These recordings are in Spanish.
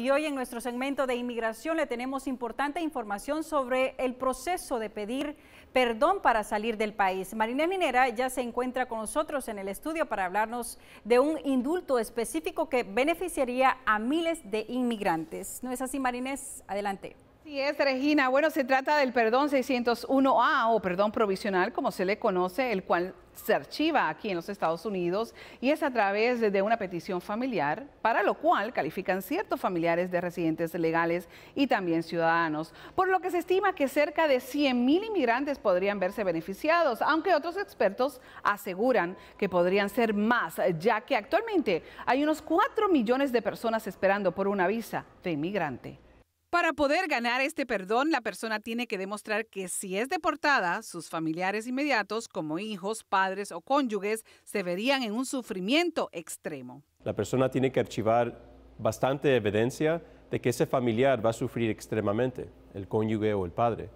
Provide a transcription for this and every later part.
y hoy en nuestro segmento de inmigración le tenemos importante información sobre el proceso de pedir perdón para salir del país. Marina Minera ya se encuentra con nosotros en el estudio para hablarnos de un indulto específico que beneficiaría a miles de inmigrantes. ¿No es así, Marinés? Adelante. Sí es, Regina. Bueno, se trata del perdón 601A o perdón provisional, como se le conoce, el cual se archiva aquí en los Estados Unidos y es a través de una petición familiar, para lo cual califican ciertos familiares de residentes legales y también ciudadanos, por lo que se estima que cerca de mil inmigrantes podrían verse beneficiados, aunque otros expertos aseguran que podrían ser más, ya que actualmente hay unos 4 millones de personas esperando por una visa de inmigrante. Para poder ganar este perdón, la persona tiene que demostrar que si es deportada, sus familiares inmediatos, como hijos, padres o cónyuges, se verían en un sufrimiento extremo. La persona tiene que archivar bastante evidencia de que ese familiar va a sufrir extremadamente, el cónyuge o el padre.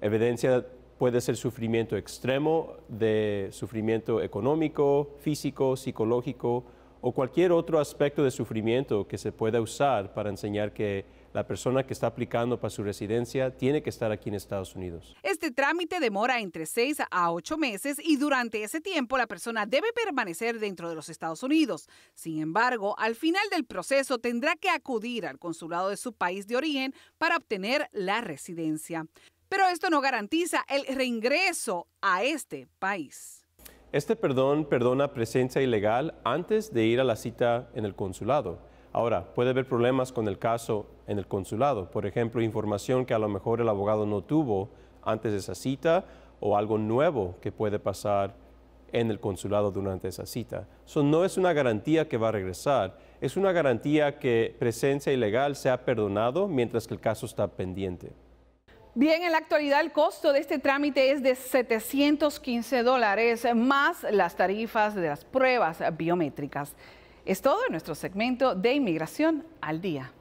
Evidencia puede ser sufrimiento extremo, de sufrimiento económico, físico, psicológico o cualquier otro aspecto de sufrimiento que se pueda usar para enseñar que la persona que está aplicando para su residencia tiene que estar aquí en Estados Unidos. Este trámite demora entre seis a 8 meses y durante ese tiempo la persona debe permanecer dentro de los Estados Unidos. Sin embargo, al final del proceso tendrá que acudir al consulado de su país de origen para obtener la residencia. Pero esto no garantiza el reingreso a este país. Este perdón perdona presencia ilegal antes de ir a la cita en el consulado. Ahora, puede haber problemas con el caso en el consulado, por ejemplo, información que a lo mejor el abogado no tuvo antes de esa cita o algo nuevo que puede pasar en el consulado durante esa cita. Eso no es una garantía que va a regresar, es una garantía que presencia ilegal sea perdonado mientras que el caso está pendiente. Bien, en la actualidad el costo de este trámite es de 715 dólares más las tarifas de las pruebas biométricas. Es todo en nuestro segmento de Inmigración al Día.